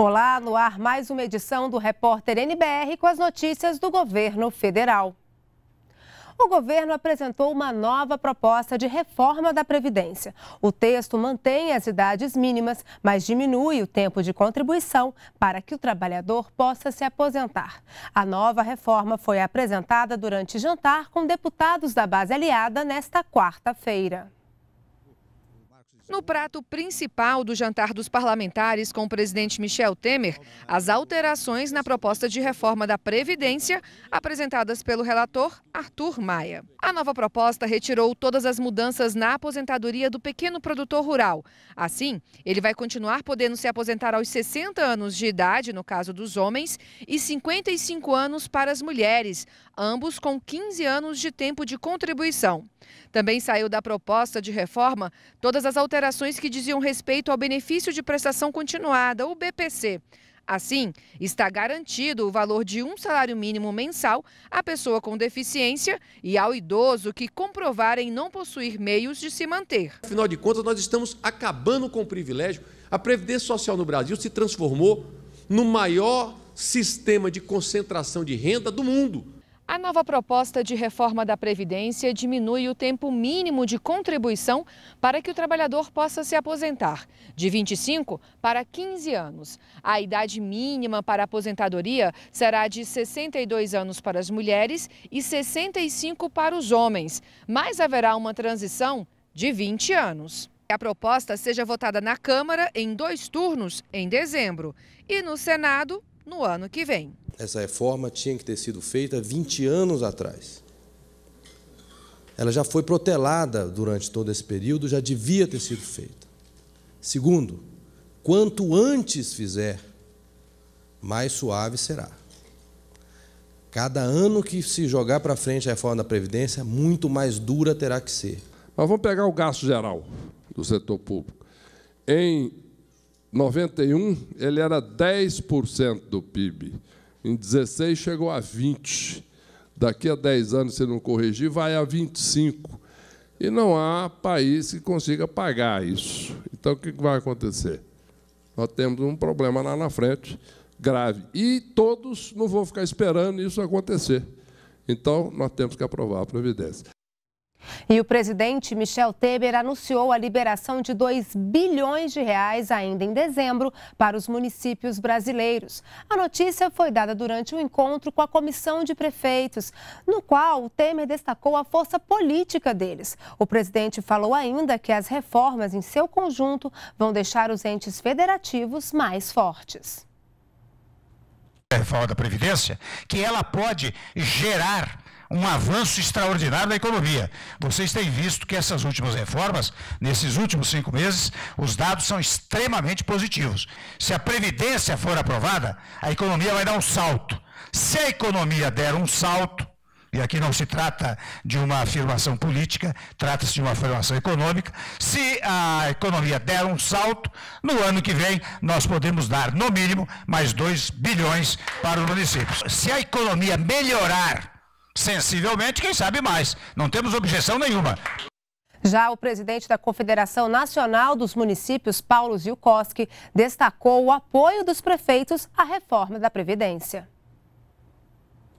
Olá, no ar mais uma edição do Repórter NBR com as notícias do governo federal. O governo apresentou uma nova proposta de reforma da Previdência. O texto mantém as idades mínimas, mas diminui o tempo de contribuição para que o trabalhador possa se aposentar. A nova reforma foi apresentada durante jantar com deputados da base aliada nesta quarta-feira. No prato principal do jantar dos parlamentares com o presidente Michel Temer, as alterações na proposta de reforma da Previdência apresentadas pelo relator Arthur Maia. A nova proposta retirou todas as mudanças na aposentadoria do pequeno produtor rural. Assim, ele vai continuar podendo se aposentar aos 60 anos de idade, no caso dos homens, e 55 anos para as mulheres, ambos com 15 anos de tempo de contribuição. Também saiu da proposta de reforma todas as alterações que diziam respeito ao benefício de prestação continuada, o BPC. Assim, está garantido o valor de um salário mínimo mensal à pessoa com deficiência e ao idoso que comprovarem não possuir meios de se manter. Afinal de contas, nós estamos acabando com o privilégio. A Previdência Social no Brasil se transformou no maior sistema de concentração de renda do mundo. A nova proposta de reforma da Previdência diminui o tempo mínimo de contribuição para que o trabalhador possa se aposentar, de 25 para 15 anos. A idade mínima para a aposentadoria será de 62 anos para as mulheres e 65 para os homens, mas haverá uma transição de 20 anos. A proposta seja votada na Câmara em dois turnos, em dezembro, e no Senado, no ano que vem. Essa reforma tinha que ter sido feita 20 anos atrás. Ela já foi protelada durante todo esse período, já devia ter sido feita. Segundo, quanto antes fizer, mais suave será. Cada ano que se jogar para frente a reforma da Previdência, muito mais dura terá que ser. Mas vamos pegar o gasto geral do setor público. Em 91, ele era 10% do PIB. Em 16 chegou a 20. Daqui a 10 anos, se não corrigir, vai a 25. E não há país que consiga pagar isso. Então, o que vai acontecer? Nós temos um problema lá na frente, grave. E todos não vão ficar esperando isso acontecer. Então, nós temos que aprovar a Previdência. E o presidente Michel Temer anunciou a liberação de 2 bilhões de reais ainda em dezembro para os municípios brasileiros. A notícia foi dada durante o um encontro com a comissão de prefeitos, no qual o Temer destacou a força política deles. O presidente falou ainda que as reformas em seu conjunto vão deixar os entes federativos mais fortes reforma é, da Previdência, que ela pode gerar um avanço extraordinário da economia. Vocês têm visto que essas últimas reformas, nesses últimos cinco meses, os dados são extremamente positivos. Se a Previdência for aprovada, a economia vai dar um salto. Se a economia der um salto, e aqui não se trata de uma afirmação política, trata-se de uma afirmação econômica. Se a economia der um salto, no ano que vem nós podemos dar, no mínimo, mais 2 bilhões para os municípios. Se a economia melhorar sensivelmente, quem sabe mais. Não temos objeção nenhuma. Já o presidente da Confederação Nacional dos Municípios, Paulo Zilkowski, destacou o apoio dos prefeitos à reforma da Previdência.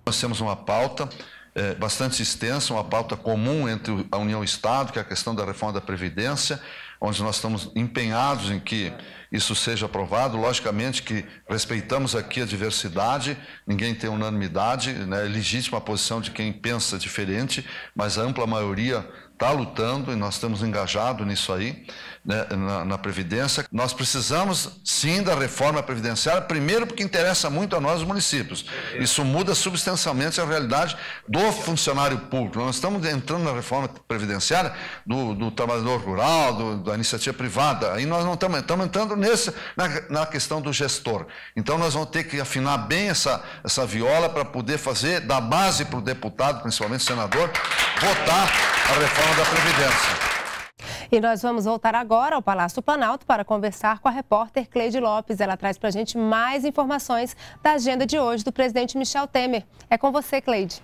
Nós temos uma pauta é, bastante extensa, uma pauta comum entre a União e o Estado, que é a questão da reforma da Previdência, onde nós estamos empenhados em que isso seja aprovado. Logicamente que respeitamos aqui a diversidade, ninguém tem unanimidade, né? é legítima a posição de quem pensa diferente, mas a ampla maioria está lutando e nós estamos engajados nisso aí, né, na, na, Previdência. Nós precisamos, sim, da reforma previdenciária, primeiro porque interessa muito a nós, os municípios. Isso muda substancialmente a realidade do funcionário público. Nós estamos entrando na reforma previdenciária do, do trabalhador rural, do, da iniciativa privada. Aí nós não estamos, estamos entrando nesse, na, na questão do gestor. Então nós vamos ter que afinar bem essa, essa viola para poder fazer, da base para o deputado, principalmente o senador, votar a reforma reforma da Previdência. E nós vamos voltar agora ao Palácio Planalto para conversar com a repórter Cleide Lopes. Ela traz para a gente mais informações da agenda de hoje do presidente Michel Temer. É com você, Cleide.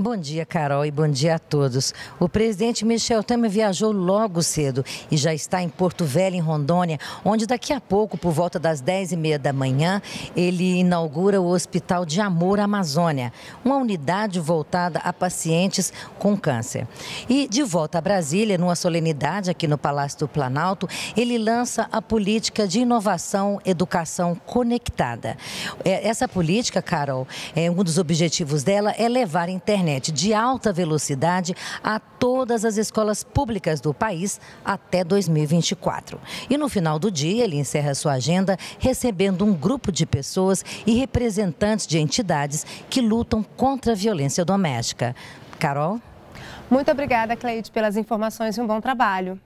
Bom dia, Carol, e bom dia a todos. O presidente Michel Temer viajou logo cedo e já está em Porto Velho, em Rondônia, onde daqui a pouco, por volta das 10h30 da manhã, ele inaugura o Hospital de Amor Amazônia, uma unidade voltada a pacientes com câncer. E de volta a Brasília, numa solenidade aqui no Palácio do Planalto, ele lança a política de inovação educação conectada. É, essa política, Carol, é, um dos objetivos dela é levar a internet internet de alta velocidade a todas as escolas públicas do país até 2024. E no final do dia, ele encerra sua agenda recebendo um grupo de pessoas e representantes de entidades que lutam contra a violência doméstica. Carol? Muito obrigada, Cleide, pelas informações e um bom trabalho.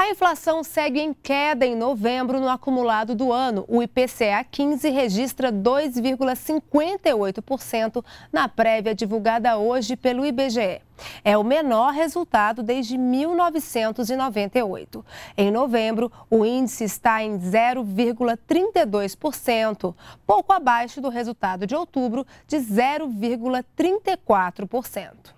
A inflação segue em queda em novembro no acumulado do ano. O IPCA 15 registra 2,58% na prévia divulgada hoje pelo IBGE. É o menor resultado desde 1998. Em novembro, o índice está em 0,32%, pouco abaixo do resultado de outubro de 0,34%.